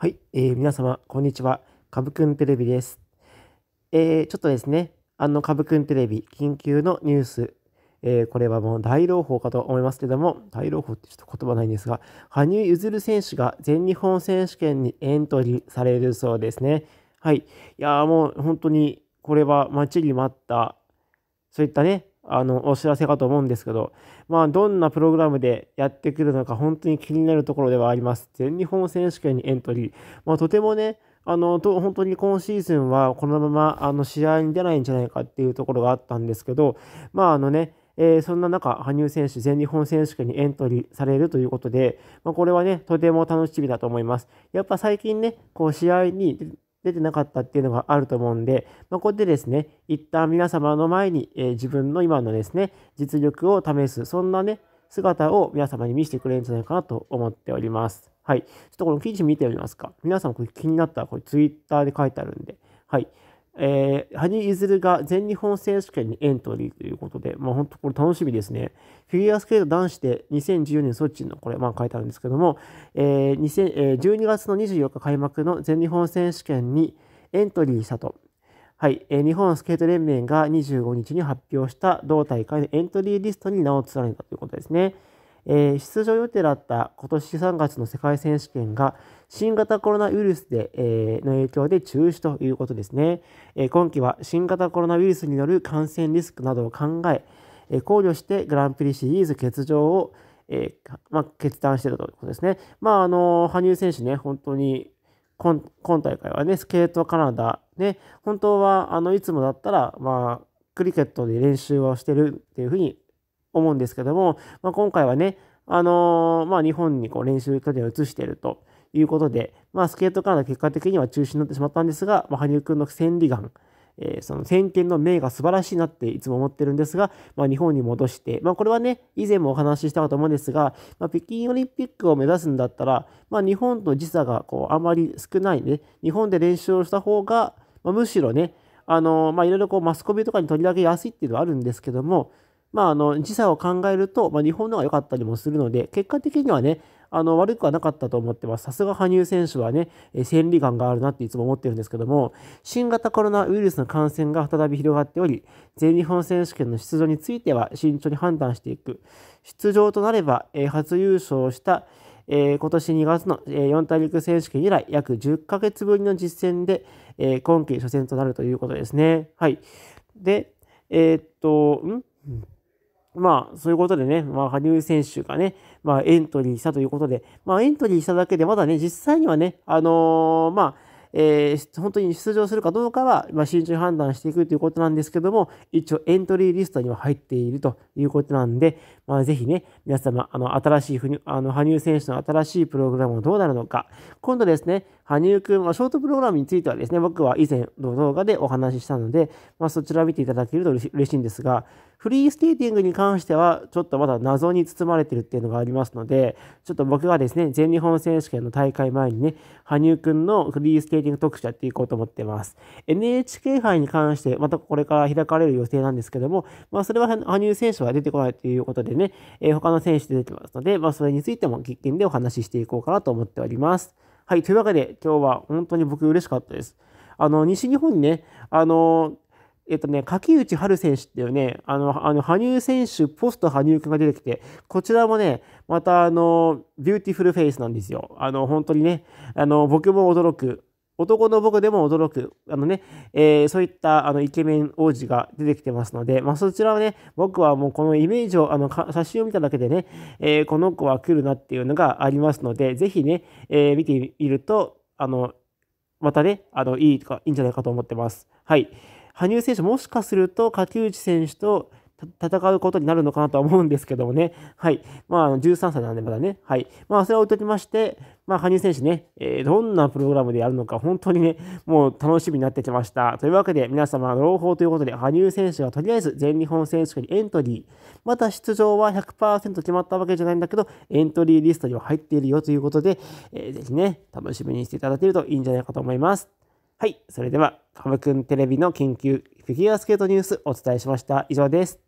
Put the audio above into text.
はい、えー、皆様、こんにちは。かぶくんテレビです。えー、ちょっとですね、あの、かぶくんテレビ、緊急のニュース、えー、これはもう大朗報かと思いますけども、大朗報ってちょっと言葉ないんですが、羽生結弦選手が全日本選手権にエントリーされるそうですね。はい。いやもう本当に、これは待ちに待った、そういったね、あのお知らせかと思うんですけど、まあ、どんなプログラムでやってくるのか本当に気になるところではあります。全日本選手権にエントリー、まあ、とてもねあのと本当に今シーズンはこのままあの試合に出ないんじゃないかっていうところがあったんですけど、まああのねえー、そんな中、羽生選手、全日本選手権にエントリーされるということで、まあ、これはね、とても楽しみだと思います。やっぱ最近ね、こう試合に出てなかったっていうのがあると思うんで、まあ、ここでですね、一旦皆様の前に、えー、自分の今のですね、実力を試す、そんなね、姿を皆様に見せてくれるんじゃないかなと思っております。はい。ちょっとこの記事見てみますか。皆さんこれ気になったら、これ twitter で書いてあるんで、はい。えー、羽生結弦が全日本選手権にエントリーということで、まあ、本当これ楽しみですね。フィギュアスケート男子で2014年ソチの、これ、まあ、書いてあるんですけども、えー2000え12月の24日開幕の全日本選手権にエントリーしたと。はい、えー、日本スケート連盟が25日に発表した同大会のエントリーリストに名を連ねたということですね。えー、出場予定だった今年3月の世界選手権が新型コロナウイルスで、えー、の影響で中止ということですね、えー、今期は新型コロナウイルスによる感染リスクなどを考ええ考慮してグランプリシリーズ欠場を、えまあ、決断しているということですね。まああの羽生選手ね本当に今今大会はねスケートカナダね本当はあのいつもだったらまあクリケットで練習をしてるっていうふうに思うんですけども、まあ、今回はね、あのー、まあ、日本にこう練習拠点を移しているということで、まあ、スケートカーの結果的には中止になってしまったんですが、まあ、羽生君の千里眼、えー、その先見の明が素晴らしいなっていつも思ってるんですが、まあ、日本に戻して、まあ、これはね以前もお話ししたかと思うんですが、まあ、北京オリンピックを目指すんだったら、ま日本と時差がこうあまり少ないね日本で練習をした方が、まむしろねあのまあ、いろいろこうマスコミとかに取り上げやすいっていうのはあるんですけども、まあ、あの、時差を考えると、まあ、日本の方が良かったりもするので、結果的にはね、あの、悪くはなかったと思ってます。さすが羽生選手はね、えー、があるなっていつも思ってるんですけども、新型コロナウイルスの感染が再び広がっており、全日本選手権の出場については慎重に判断していく。出場となれば、えー、初優勝した、えー、今年2月の、えー、四大陸選手権以来、約10ヶ月ぶりの実戦で、えー、今季初戦となるということですね。はい。で、えー、っと、ん、まあ、そういうことでね、まあ、羽生選手がね、まあ、エントリーしたということで、まあ、エントリーしただけで、まだね、実際にはね、あのー、まあ、えー、本当に出場するかどうかは、まあ、慎重に判断していくということなんですけども、一応エントリーリストには入っているということなんで、まあ、ぜひね、皆様、あの、新しい、あの、羽生選手の新しいプログラムはどうなるのか、今度ですね、羽生くん、まあ、ショートプログラムについてはですね、僕は以前の動画でお話ししたので、まあ、そちらを見ていただけると嬉しいんですが、フリースケーティングに関しては、ちょっとまだ謎に包まれてるっていうのがありますので、ちょっと僕がですね、全日本選手権の大会前にね、羽生くんのフリースケーティング特集やっていこうと思ってます。NHK 杯に関して、またこれから開かれる予定なんですけども、まあ、それは羽生選手は出てこないということでね、えー、他の選手出てきますので、まあ、それについても実験でお話ししていこうかなと思っております。はい、というわけで今日は本当に僕嬉しかったです。あの、西日本にね、あの、えっとね、柿内春選手っていうね、あの、あの羽生選手、ポスト羽生君が出てきて、こちらもね、またあの、ビューティフルフェイスなんですよ。あの、本当にね、あの、僕も驚く、男の僕でも驚く、あのね、えー、そういったあのイケメン王子が出てきてますので、まあ、そちらはね、僕はもうこのイメージを、あの、写真を見ただけでね、えー、この子は来るなっていうのがありますので、ぜひね、えー、見てみると、あの、またね、あの、いいか、いいんじゃないかと思ってます。はい。羽生選手、もしかすると、竹内選手と、戦うことになるのかなとは思うんですけどもね、はい。まあ、13歳なんでまだね、はい。まあ、それは置いときまして、まあ、羽生選手ね、えー、どんなプログラムでやるのか、本当にね、もう楽しみになってきました。というわけで、皆様、朗報ということで、羽生選手がとりあえず全日本選手権にエントリー、また出場は100%決まったわけじゃないんだけど、エントリーリストには入っているよということで、えー、ぜひね、楽しみにしていただけるといいんじゃないかと思います。はい、それでは、カムくんテレビの緊急フィギュアスケートニュースお伝えしました。以上です。